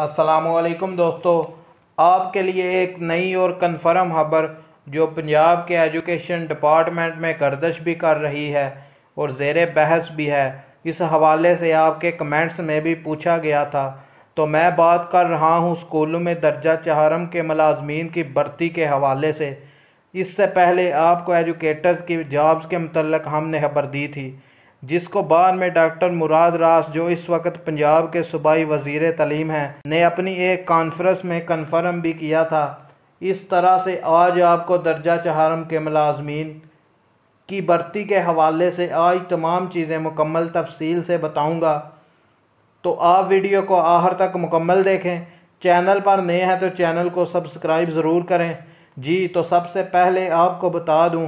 असलकम दोस्तों आपके लिए एक नई और कन्फर्म खबर जो पंजाब के एजुकेशन डिपार्टमेंट में गर्दश भी कर रही है और ज़ेर बहस भी है इस हवाले से आपके कमेंट्स में भी पूछा गया था तो मैं बात कर रहा हूँ स्कूलों में दर्जा चहारम के मलाजमीन की भर्ती के हवाले से इससे पहले आपको एजुकेटर्स की जॉब्स के मतलब हमने खबर दी थी जिसको बाद में डॉक्टर मुराद रास जो इस वक्त पंजाब के सूबाई वजीर तलीम हैं ने अपनी एक कॉन्फ्रेंस में कन्फर्म भी किया था इस तरह से आज आपको दर्जा चहारम के मलाजमीन की बढ़ती के हवाले से आज तमाम चीज़ें मुकम्मल तफसील से बताऊँगा तो आप वीडियो को आखिर तक मुकम्मल देखें चैनल पर नए हैं तो चैनल को सब्सक्राइब ज़रूर करें जी तो सबसे पहले आपको बता दूँ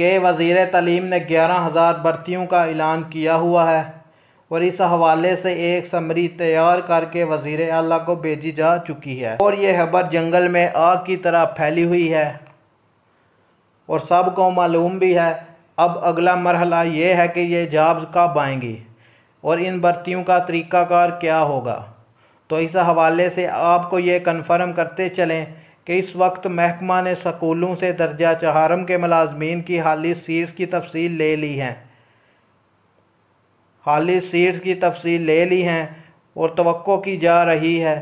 के वज़ी तलीम ने ग्यारह हज़ार भर्तीयों का ऐलान किया हुआ है और इस हवाले से एक समरी तैयार करके वज़ी अला को भेजी जा चुकी है और ये खबर जंगल में आग की तरह फैली हुई है और सब को मालूम भी है अब अगला मरहला ये है कि ये जाब्स कब आएंगी और इन भर्तीयों का तरीक़ाकार क्या होगा तो इस हवाले से आपको ये कन्फर्म करते चलें कि इस वक्त महकमा ने स्कूलों से दर्जा चहारम के मलाजमीन की हाली सीट्स की तफसील ले ली हैं हाली सीट्स की तफसील ले ली हैं और तो की जा रही है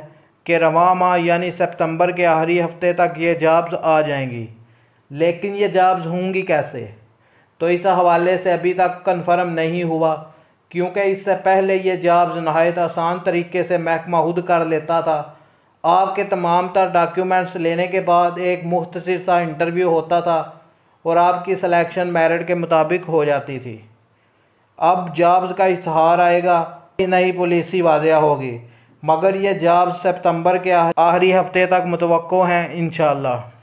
कि रवा माह यानी सितंबर के आखिरी हफ्ते तक ये जॉब्स आ जाएंगी लेकिन ये जॉब्स होंगी कैसे तो इस हवाले से अभी तक कन्फर्म नहीं हुआ क्योंकि इससे पहले ये जॉब्स नहायत आसान तरीके से महकमा खुद कर लेता था आपके तमाम तर डॉक्यूमेंट्स लेने के बाद एक मुख्तर सा इंटरव्यू होता था और आपकी सिलेक्शन मेरिट के मुताबिक हो जाती थी अब जॉब्स का इश्तहार आएगा नई पॉलिसी वाजिया होगी मगर यह जॉब्स सितंबर के आखिरी हफ्ते तक मुतव हैं इन